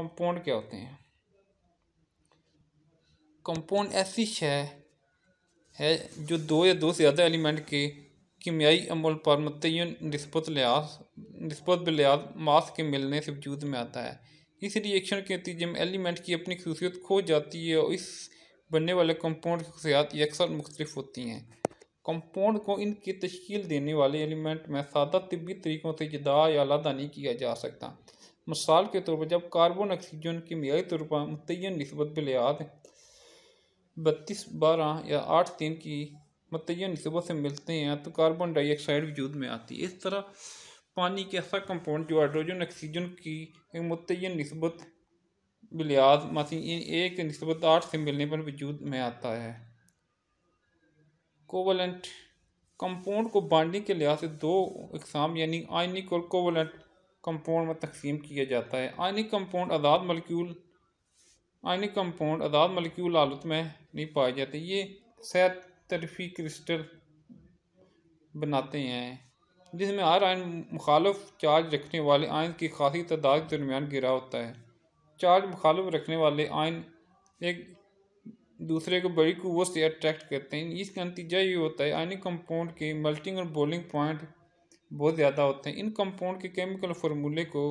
compound क्या होते हैं कंपाउंड ऐसी शय है जो दो या दो से ज़्यादा एलिमेंट के कीमियाई अमल पर मतयन नस्बत लिहाज नस्बत लिहाज मास के मिलने से वजूद में आता है इस रिएक्शन के नतीजे में एलिमेंट की अपनी खसूसियत खो जाती है और इस बनने वाले कंपाउंड की खसूसियात अक्सर मुख्तलिफ होती हैं कंपाउंड को इनकी तश्कील देने वाले एलिमेंट में सादा तबी तरीक़ों से जदा या अलादा नहीं किया जा सकता मिसाल के तौर पर जब कार्बन ऑक्सीजन की मियाई तौर पर मुतन नस्बत बलियाद बत्तीस बारह या आठ तीन की मुतन नस्बत से मिलते हैं तो कार्बन डाइऑक्साइड वजूद में आती है इस तरह पानी के ऐसा कंपाउंड जो हाइड्रोजन ऑक्सीजन की मुतन नस्बत बलियाद मसी एक नस्बत आठ से मिलने पर वजूद में आता है कोवलेंट कंपाउंड को बांटने के लिहाज से दो इकसाम यानी आयनिक और कोवलेंट कंपाउंड में तकसीम किया जाता है आयनिक कंपाउंड आज़ाद मलिक्यूल आयनिक कंपाउंड आज़ाद मलिक्यूल हालत में नहीं पाए जाते ये सैत तरफी क्रिस्टल बनाते हैं जिसमें हर आयन मुखालफ चार्ज रखने वाले आयन की खासी तादाद के दरमियान गिरा होता है चार्ज मुखालफ रखने वाले आयन एक दूसरे को बड़ी कुत से अट्रैक्ट करते हैं इसका नतीजा ये होता है आयनिक कंपाउंड के मल्टिंग और बोलिंग पॉइंट बहुत ज़्यादा होते हैं इन कंपाउंड के केमिकल फार्मूले को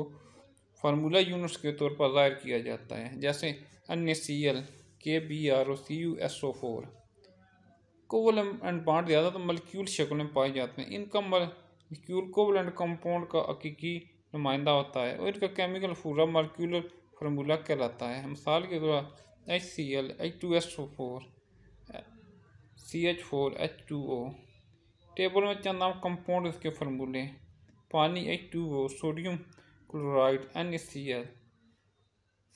फार्मूला यूनिट्स के तौर पर ज़ाहिर किया जाता है जैसे अन्य C L K B R O C U S O four covalent bond ज़्यादा तो मलक्यूल शक्ल में पाए जाते हैं इनका कोवल एंड कंपाउंड का हकीकी नुमाइंदा होता है और इनका केमिकल फूरा मलक्यूलर फार्मूला कहलाता है मिसाल के तौर H C L H two S O four C H four H two O table में चंद नाम कंपाउंड के फार्मूले पानी H two O sodium chloride N C L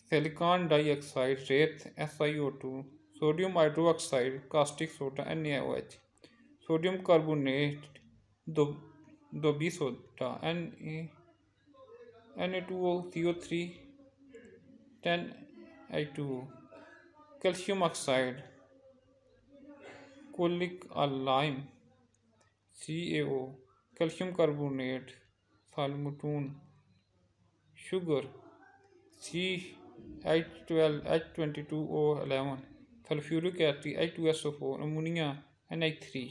silicon dioxide रेत S I O two sodium hydroxide caustic soda N O H sodium carbonate दो dhobi soda N A N A two O C O three ten I two O calcium oxide कोलिक lime C A O calcium carbonate फार्मोटून sugar C H twelve H twenty two O eleven sulphuric acid H two S O four ammonia N H three